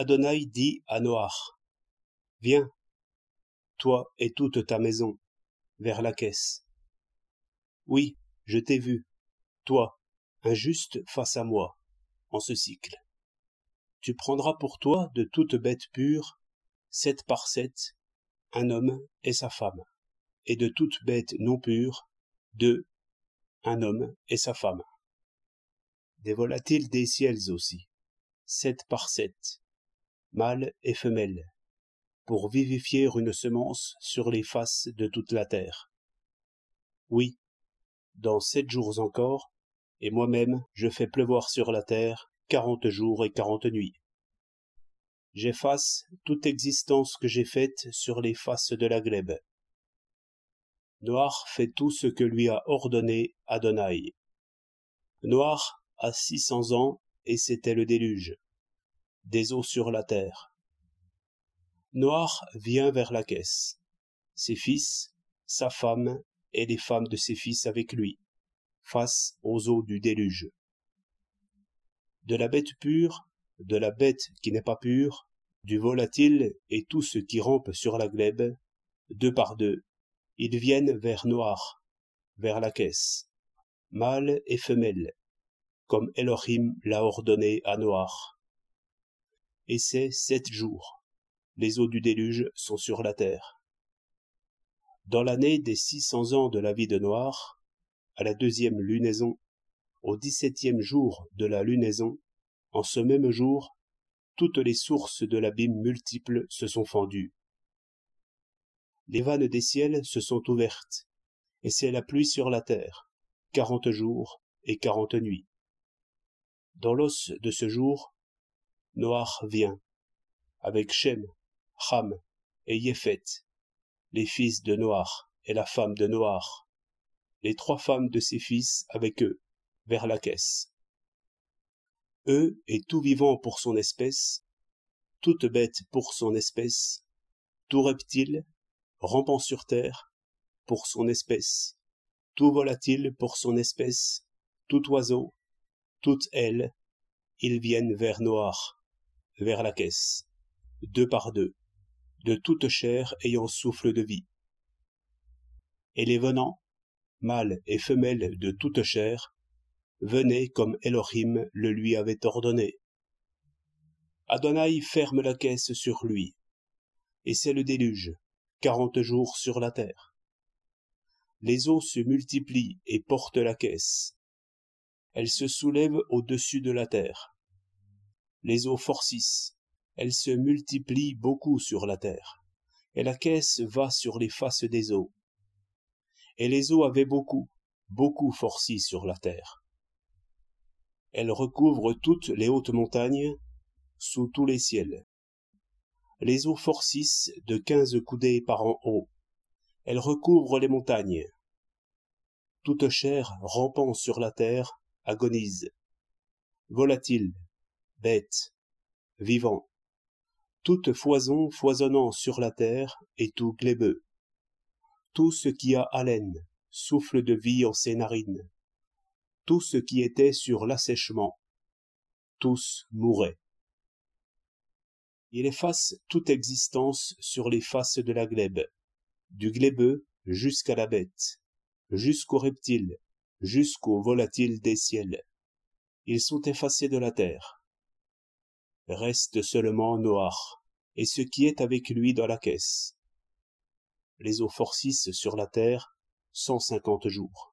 Adonai dit à Noach, Viens, toi et toute ta maison, vers la caisse. Oui, je t'ai vu, toi, injuste face à moi, en ce cycle. Tu prendras pour toi de toute bête pure, sept par sept, un homme et sa femme, et de toute bête non pure, deux, un homme et sa femme. Des volatiles des ciels aussi, sept par sept, Mâle et femelle, pour vivifier une semence sur les faces de toute la terre. Oui, dans sept jours encore, et moi-même je fais pleuvoir sur la terre quarante jours et quarante nuits. J'efface toute existence que j'ai faite sur les faces de la glèbe. Noir fait tout ce que lui a ordonné Adonai. Noir a six cents ans et c'était le déluge des eaux sur la terre. Noir vient vers la caisse. Ses fils, sa femme et les femmes de ses fils avec lui, face aux eaux du déluge. De la bête pure, de la bête qui n'est pas pure, du volatile et tout ce qui rampe sur la glèbe, deux par deux, ils viennent vers Noir, vers la caisse, mâle et femelle, comme Elohim l'a ordonné à Noir et c'est sept jours. Les eaux du déluge sont sur la terre. Dans l'année des six cents ans de la vie de Noir, à la deuxième lunaison, au dix-septième jour de la lunaison, en ce même jour, toutes les sources de l'abîme multiple se sont fendues. Les vannes des ciels se sont ouvertes, et c'est la pluie sur la terre, quarante jours et quarante nuits. Dans l'os de ce jour, Noach vient, avec Shem, Ham et Yéphet, les fils de Noach et la femme de Noach, les trois femmes de ses fils avec eux, vers la caisse. Eux et tout vivant pour son espèce, toute bête pour son espèce, tout reptile, rampant sur terre, pour son espèce, tout volatile pour son espèce, tout oiseau, toute aile, ils viennent vers Noir, vers la caisse deux par deux de toute chair ayant souffle de vie et les venants mâles et femelles de toute chair venaient comme Elohim le lui avait ordonné Adonai ferme la caisse sur lui et c'est le déluge quarante jours sur la terre les eaux se multiplient et portent la caisse elle se soulève au-dessus de la terre les eaux forcissent, elles se multiplient beaucoup sur la terre, et la caisse va sur les faces des eaux. Et les eaux avaient beaucoup, beaucoup forci sur la terre. Elles recouvrent toutes les hautes montagnes, sous tous les ciels. Les eaux forcissent de quinze coudées par en haut. Elles recouvrent les montagnes. Toute chair rampant sur la terre agonise. Volatile, bêtes vivant, toute foison foisonnant sur la terre et tout glébeux tout ce qui a haleine souffle de vie en ses narines tout ce qui était sur l'assèchement tous mouraient il efface toute existence sur les faces de la glèbe du glébeux jusqu'à la bête jusqu'aux reptiles jusqu'aux volatiles des ciels ils sont effacés de la terre reste seulement Noah et ce qui est avec lui dans la caisse. Les eaux forcissent sur la terre cent cinquante jours.